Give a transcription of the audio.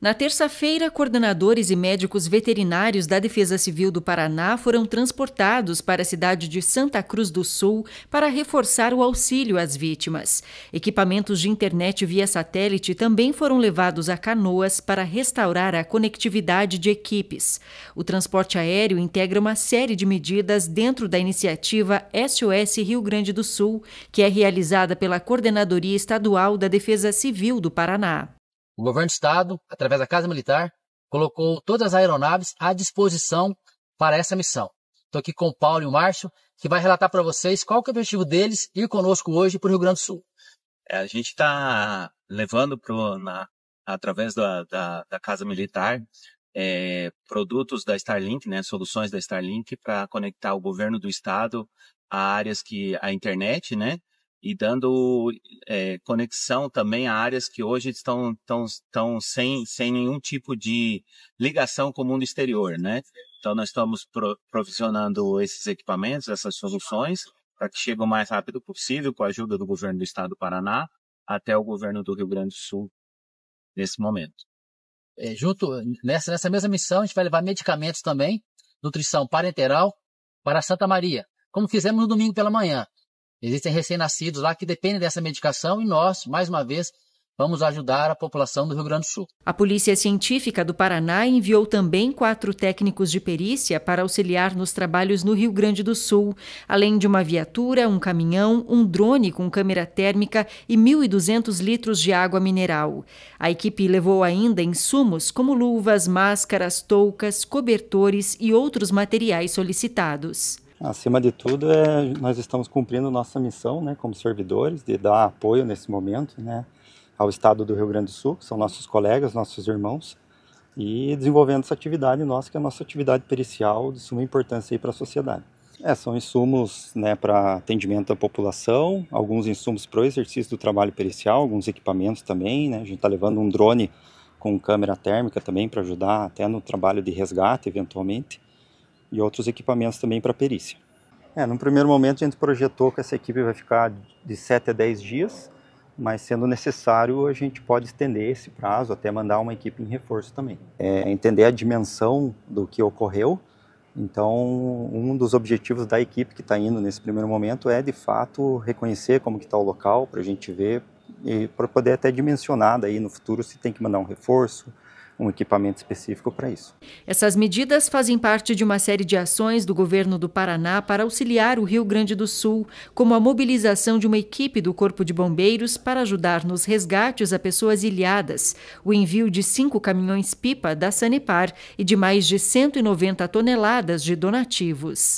Na terça-feira, coordenadores e médicos veterinários da Defesa Civil do Paraná foram transportados para a cidade de Santa Cruz do Sul para reforçar o auxílio às vítimas. Equipamentos de internet via satélite também foram levados a canoas para restaurar a conectividade de equipes. O transporte aéreo integra uma série de medidas dentro da iniciativa SOS Rio Grande do Sul, que é realizada pela Coordenadoria Estadual da Defesa Civil do Paraná. O governo do estado, através da Casa Militar, colocou todas as aeronaves à disposição para essa missão. Estou aqui com o Paulo e o Márcio, que vai relatar para vocês qual é o objetivo deles ir conosco hoje para o Rio Grande do Sul. É, a gente está levando pro, na, através da, da, da Casa Militar é, produtos da Starlink, né, soluções da Starlink para conectar o governo do estado a áreas que a internet, né, e dando é, conexão também a áreas que hoje estão, estão, estão sem, sem nenhum tipo de ligação com o mundo exterior, né? Então, nós estamos provisionando esses equipamentos, essas soluções, para que cheguem o mais rápido possível, com a ajuda do governo do estado do Paraná, até o governo do Rio Grande do Sul, nesse momento. É, junto, nessa, nessa mesma missão, a gente vai levar medicamentos também, nutrição parenteral, para Santa Maria, como fizemos no domingo pela manhã. Existem recém-nascidos lá que dependem dessa medicação e nós, mais uma vez, vamos ajudar a população do Rio Grande do Sul. A Polícia Científica do Paraná enviou também quatro técnicos de perícia para auxiliar nos trabalhos no Rio Grande do Sul, além de uma viatura, um caminhão, um drone com câmera térmica e 1.200 litros de água mineral. A equipe levou ainda insumos como luvas, máscaras, toucas, cobertores e outros materiais solicitados. Acima de tudo, é, nós estamos cumprindo nossa missão, né, como servidores, de dar apoio nesse momento, né, ao Estado do Rio Grande do Sul, que são nossos colegas, nossos irmãos, e desenvolvendo essa atividade nossa, que é a nossa atividade pericial de suma importância para a sociedade. É, são insumos né, para atendimento à população, alguns insumos para o exercício do trabalho pericial, alguns equipamentos também. Né, a gente está levando um drone com câmera térmica também para ajudar até no trabalho de resgate, eventualmente e outros equipamentos também para perícia. É, no primeiro momento a gente projetou que essa equipe vai ficar de 7 a 10 dias, mas sendo necessário a gente pode estender esse prazo até mandar uma equipe em reforço também. É entender a dimensão do que ocorreu, então um dos objetivos da equipe que está indo nesse primeiro momento é de fato reconhecer como que está o local para a gente ver e para poder até dimensionar daí no futuro se tem que mandar um reforço, um equipamento específico para isso. Essas medidas fazem parte de uma série de ações do governo do Paraná para auxiliar o Rio Grande do Sul, como a mobilização de uma equipe do Corpo de Bombeiros para ajudar nos resgates a pessoas ilhadas, o envio de cinco caminhões-pipa da Sanepar e de mais de 190 toneladas de donativos.